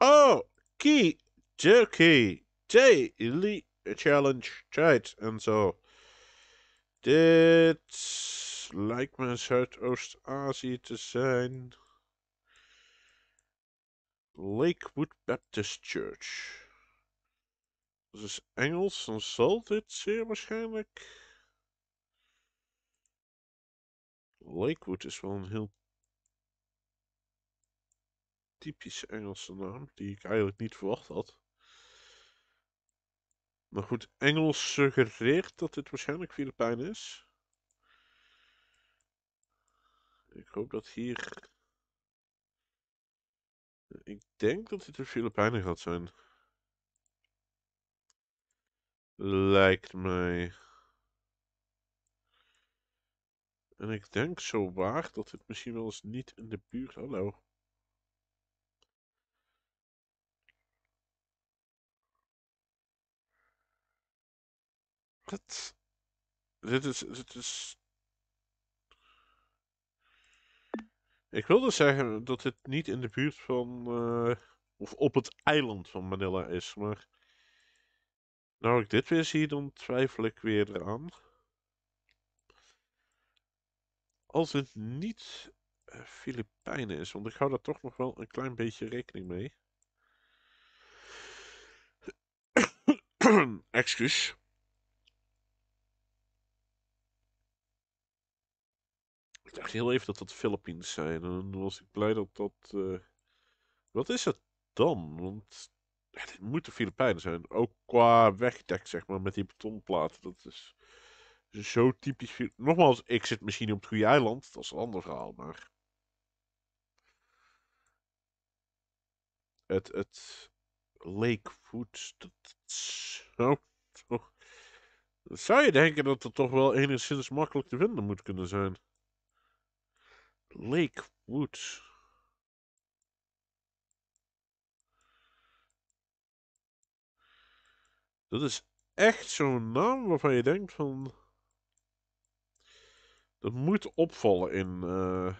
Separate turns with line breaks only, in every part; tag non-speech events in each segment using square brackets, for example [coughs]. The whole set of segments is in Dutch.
Oh, key, Turkey Daily challenge tijd en zo. Dit lijkt me Zuidoost-Azië te zijn. Lakewood Baptist Church. Dat is Engels, dan zal dit zeer waarschijnlijk. Lakewood is wel een heel typisch Engelse naam, die ik eigenlijk niet verwacht had. Maar goed, Engels suggereert dat dit waarschijnlijk Filipijn is. Ik hoop dat hier... Ik denk dat dit de Filipijnen gaat zijn. Lijkt mij. En ik denk zo waar dat dit misschien wel eens niet in de buurt... Hallo. Wat? Dit is, dit is... Ik wilde zeggen dat dit niet in de buurt van... Eh, of op het eiland van Manila is, maar... Nou ik dit weer zie, dan twijfel ik weer eraan. Als het niet eh, Filipijnen is, want ik hou daar toch nog wel een klein beetje rekening mee. [coughs] Excuus. dacht heel even dat dat Philippines zijn. En dan was ik blij dat dat... Eh, wat is het dan? Want het moeten Filipijnen zijn. Ook qua wegdek, zeg maar, met die betonplaten. Dat is zo typisch. Nogmaals, ik zit misschien op het goede eiland. Dat is een ander verhaal, maar... Het, het Lakewood, dat zou Zou je denken dat het toch wel enigszins makkelijk te vinden moet kunnen zijn? Lake Dat is echt zo'n naam waarvan je denkt van... Dat moet opvallen in... Uh,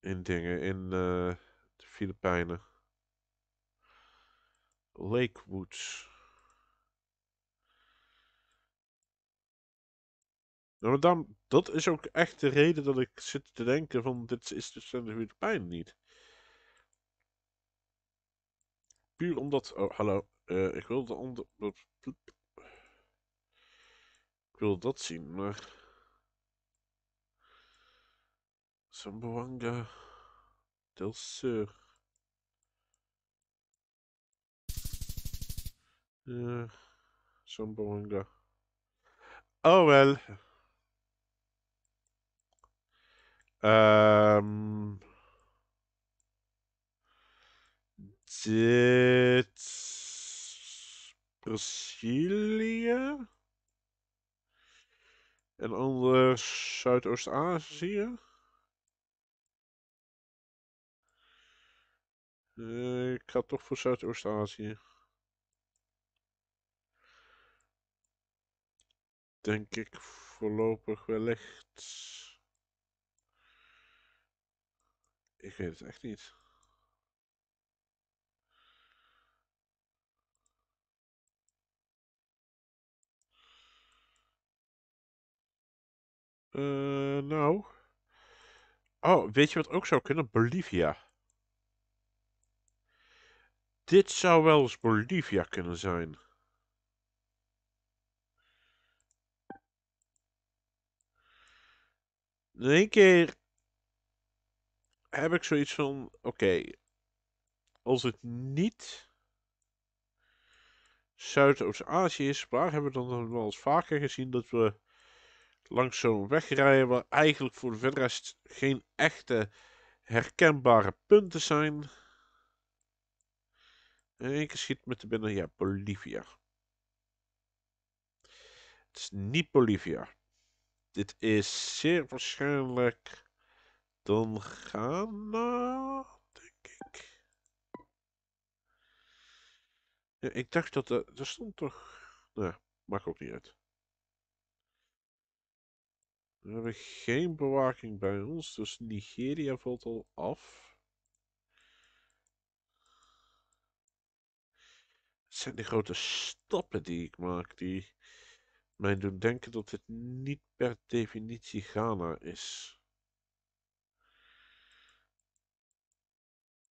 in dingen, in uh, de Filipijnen. Lake Woods. Nou, dan, dat is ook echt de reden dat ik zit te denken van dit is dus de pijn niet. Puur omdat, oh hallo, eh, ik wil de ik wil dat zien, maar... Zamboanga... Del Sur... Uh, eh, Zamboanga... Oh wel... Um, dit. Brazilië. En ander Zuidoost-Azië. Eh, ik ga toch voor Zuidoost-Azië. Denk ik voorlopig wellicht. Ik weet het echt niet. Uh, nou. Oh, weet je wat ook zou kunnen? Bolivia. Dit zou wel eens Bolivia kunnen zijn. In één keer heb ik zoiets van: oké, als het niet Zuidoost-Azië is, waar hebben we dan wel eens vaker gezien dat we langs zo'n weg rijden waar eigenlijk voor de verder rest geen echte herkenbare punten zijn. En één keer schiet met de binnen, ja, Bolivia. Het is niet Bolivia. Dit is zeer waarschijnlijk dan Ghana, denk ik. ik dacht dat er, eh, er stond toch... nee, nou, maakt ook niet uit. We hebben geen bewaking bij ons, dus Nigeria valt al af. Het zijn de grote stappen die ik maak, die mij doen denken dat het niet per definitie Ghana is.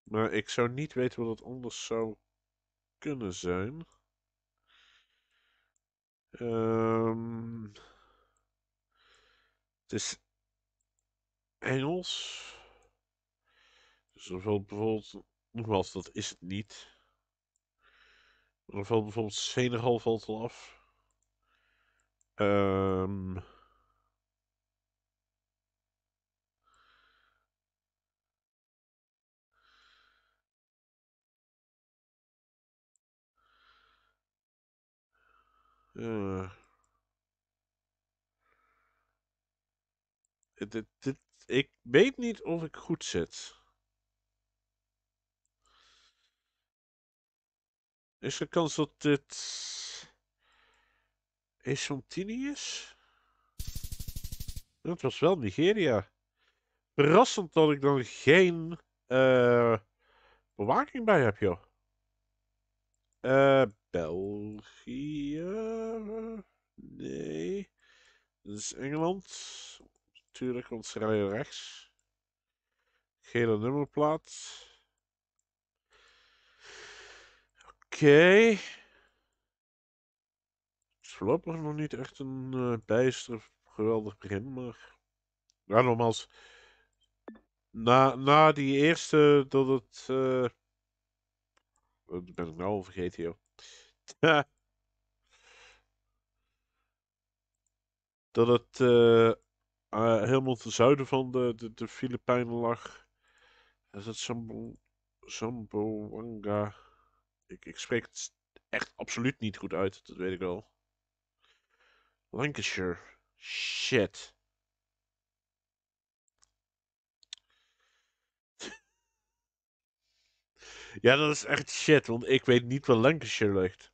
Maar ik zou niet weten wat het anders zou kunnen zijn. Ehm, het is Engels. Dus er valt bijvoorbeeld, nogmaals, dat is het niet. Maar er valt bijvoorbeeld Senegal valt al af. Um, Eh. Eh, dit, dit, ik weet niet of ik goed zit. Is er kans dat dit Esantini is? Dat was wel Nigeria. Verrassend dat ik dan geen uh, bewaking bij heb, joh. Eh... België? Nee. Dit is Engeland. Natuurlijk, ons rijden rechts. Gele nummerplaat. Oké. Okay. Het voorlopig nog niet echt een eh, bijster geweldig begin, maar... Ja, nogmaals. Na, na die eerste dat het... Uh... ben ik nou al vergeten, joh. [laughs] dat het eh, eh, helemaal ten zuiden van de, de, de Filipijnen lag. Is dat Sambo, Ik, ik spreek het echt absoluut niet goed uit, dat weet ik wel. Lancashire. Shit. [laughs] ja, dat is echt shit, want ik weet niet waar Lancashire ligt.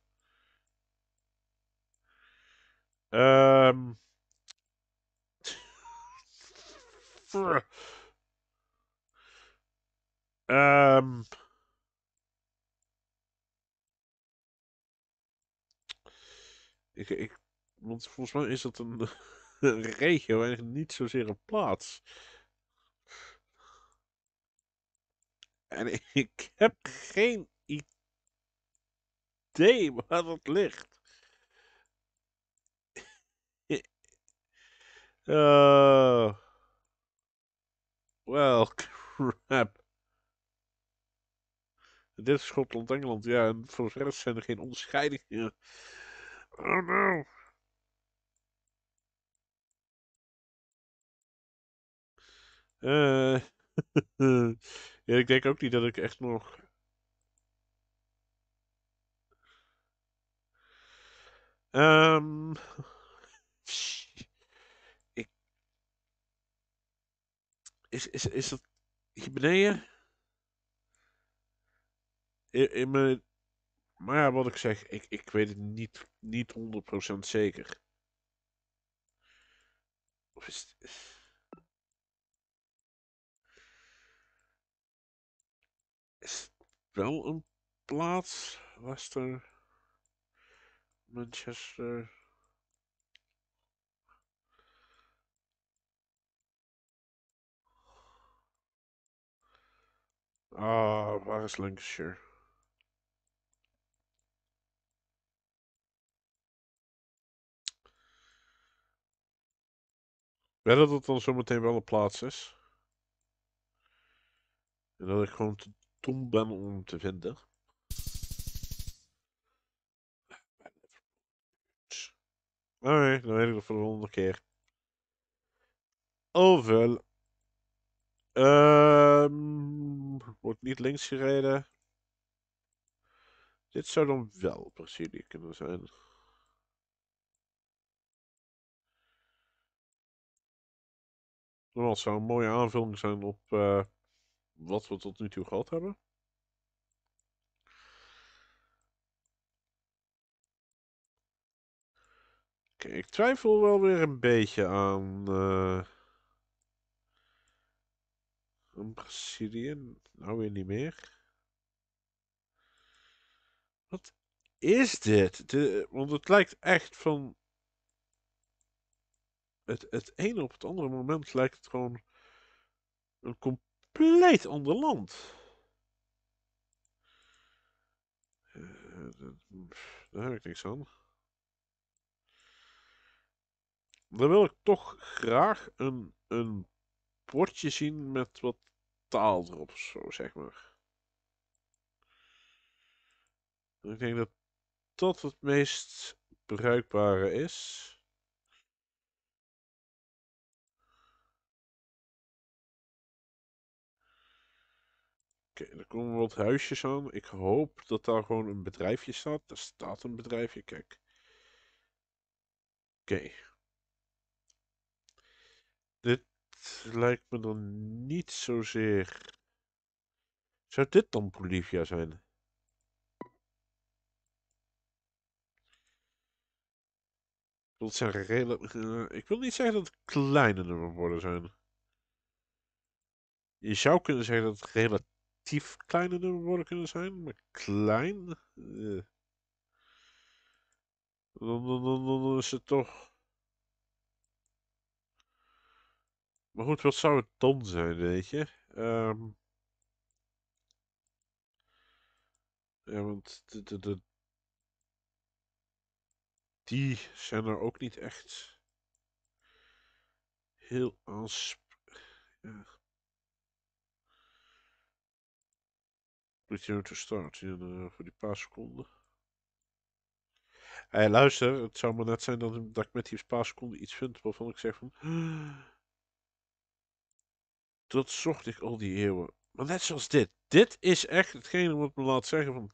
Um... Ik, ik, want volgens mij is dat een, [laughs] een regio en niet zozeer een plaats. En ik heb geen idee waar dat ligt. Oh. well, [laughs] crap. Dit is Schotland-Engeland, ja. En voor de rest zijn er geen onderscheidingen. Oh no. Eh. [laughs] ja, ik denk ook niet dat ik echt nog... Ehm. is, is, is dat hier beneden? In, in mijn... Maar ja, wat ik zeg, ik, ik weet het niet, niet 100% zeker. Of is Is... is wel een plaats. Was er Manchester. Ah, waar is Lancashire? Weet dat het dan zometeen wel een plaats is. En dat ik gewoon te dom ben om hem te vinden. Oké, dan weet ik het voor de volgende keer. Oh, wordt niet links gereden. Dit zou dan wel Brazilië kunnen zijn. Dat het zou een mooie aanvulling zijn op eh, wat we tot nu toe gehad hebben. Oké, ik twijfel wel weer een beetje aan... Eh, Syrië, nou weer niet meer. Wat is dit? want het lijkt echt van... Het, het ene op het andere moment lijkt het gewoon een compleet ander land. Eh, daar heb ik niks aan. Dan wil ik toch graag een, een bordje zien met wat taal erop, zo zeg maar. Ik denk dat dat het meest bruikbare is. Oké, okay, er komen wat huisjes aan. Ik hoop dat daar gewoon een bedrijfje staat. Er staat een bedrijfje, kijk. Oké. Dit lijkt me dan niet zozeer. Zou dit dan Bolivia zijn? Dat zijn redelijk. ik wil niet zeggen dat het kleine nummerborden zijn. Je zou kunnen zeggen dat het relatief kleine nummerborden kunnen zijn, maar klein. Uh, dan, dan, dan, dan is het toch. Maar goed, wat zou het dan zijn, weet je? Ehm, ja, want die zijn er ook niet echt heel aansp... Ja. Return to start, starten voor die paar seconden. Hé, hey, luister, het zou maar net zijn dat ik met die paar seconden iets vind waarvan ik zeg van... Dat zocht ik al die eeuwen. Maar net zoals dit. Dit is echt hetgene wat me laat zeggen van...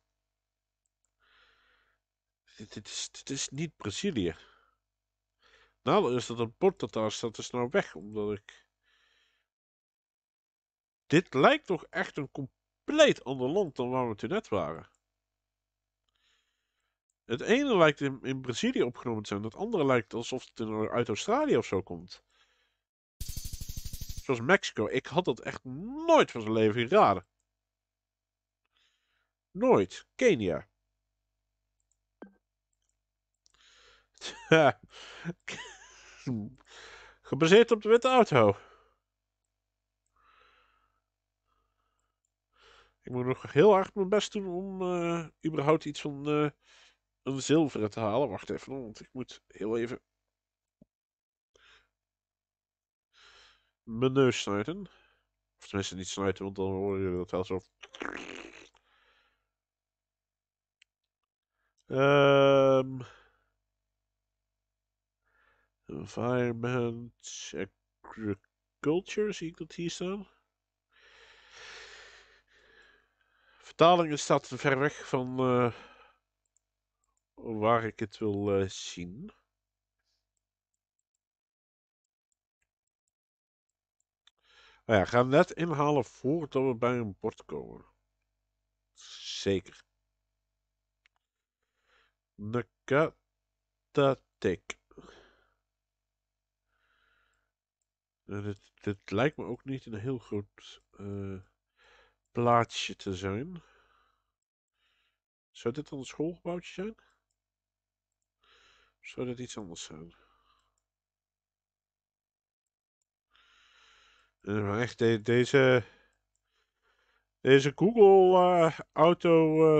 Dit, dit, is, dit is, niet Brazilië. Nou, is dat een bord dat daar staat is nou weg, omdat ik... Dit lijkt toch echt een compleet ander land dan waar we toen net waren. Het ene lijkt in, in Brazilië opgenomen te zijn, het andere lijkt alsof het uit Australië of zo komt was Mexico. Ik had dat echt nooit van zijn leven geraden. Nooit. Kenia. [laughs] Gebaseerd op de witte auto. Ik moet nog heel hard mijn best doen om eh, überhaupt iets van eh, een zilveren te halen. Wacht even, want ik moet heel even mijn neus snuiten. Of tenminste niet snuiten, want dan hoor je dat wel zo. Ehm, environment, agriculture, zie ik dat hier staan. Vertalingen staat ver weg van eh, waar ik het wil eh, zien. Nou ja, ga net inhalen voordat we bij een bord komen. Zeker. Nakatatek. Nou, dit, dit lijkt me ook niet een heel groot uh, plaatsje te zijn. Zou dit dan een schoolgebouwtje zijn? Zou dit iets anders zijn? Maar eh, echt, deze, deze Google eh, auto,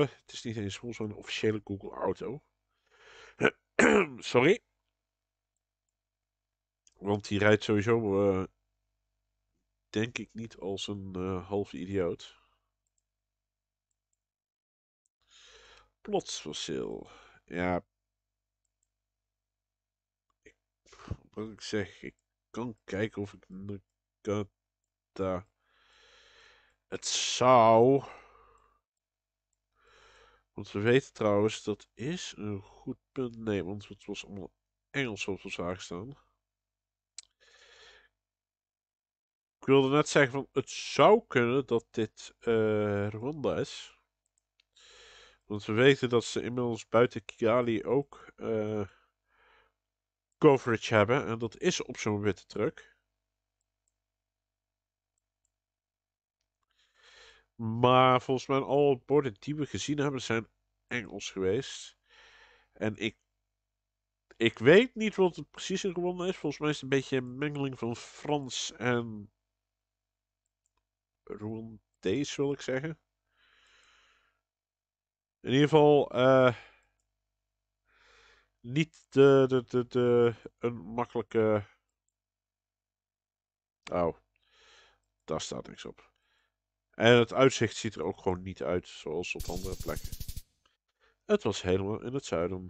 eh, het is niet eens zo'n officiële Google auto. [clears throat] Sorry. Want die rijdt sowieso, denk ik niet als een half idioot. Plotsverschil. Ja. wat ik zeg, ik kan kijken of ik kan het, eh, het zou... Want we weten trouwens, dat is een goed punt. Nee, want het was allemaal Engels op ons staan. Ik wilde net zeggen van, het zou kunnen dat dit uh, Rwanda is. Want we weten dat ze inmiddels buiten Kigali ook eh, coverage hebben. En dat is op zo'n witte truck. Maar volgens mij alle borden die we gezien hebben zijn Engels geweest. En ik, ik weet niet wat het precies in gewonnen is. Volgens mij is het een beetje een mengeling van Frans en Rwandese wil ik zeggen. In ieder geval eh, niet de, de, de, de, een makkelijke... Oh, daar staat niks op. En het uitzicht ziet er ook gewoon niet uit zoals op andere plekken. Het was helemaal in het zuiden.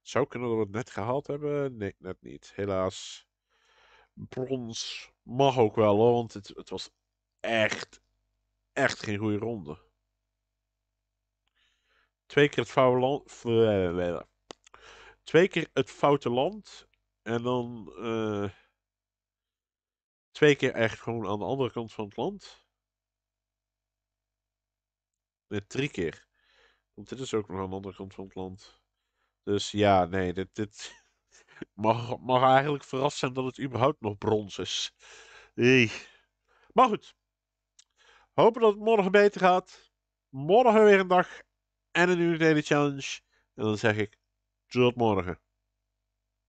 Zou kunnen dat we het net gehaald hebben? Nee, net niet. Helaas. Brons mag ook wel hoor, want het, het was echt, echt geen goede ronde. Twee keer het foute land. Eh, Twee keer het foute land. En dan. Eh, Twee keer echt gewoon aan de andere kant van het land. Met drie keer. Want dit is ook nog aan de andere kant van het land. Dus ja, nee, dit, dit [laughs] mag, mag eigenlijk verrast zijn dat het überhaupt nog brons is. Nee. Maar goed. Hopen dat het morgen beter gaat. Morgen weer een dag en een nieuwe daily challenge. En dan zeg ik tot morgen.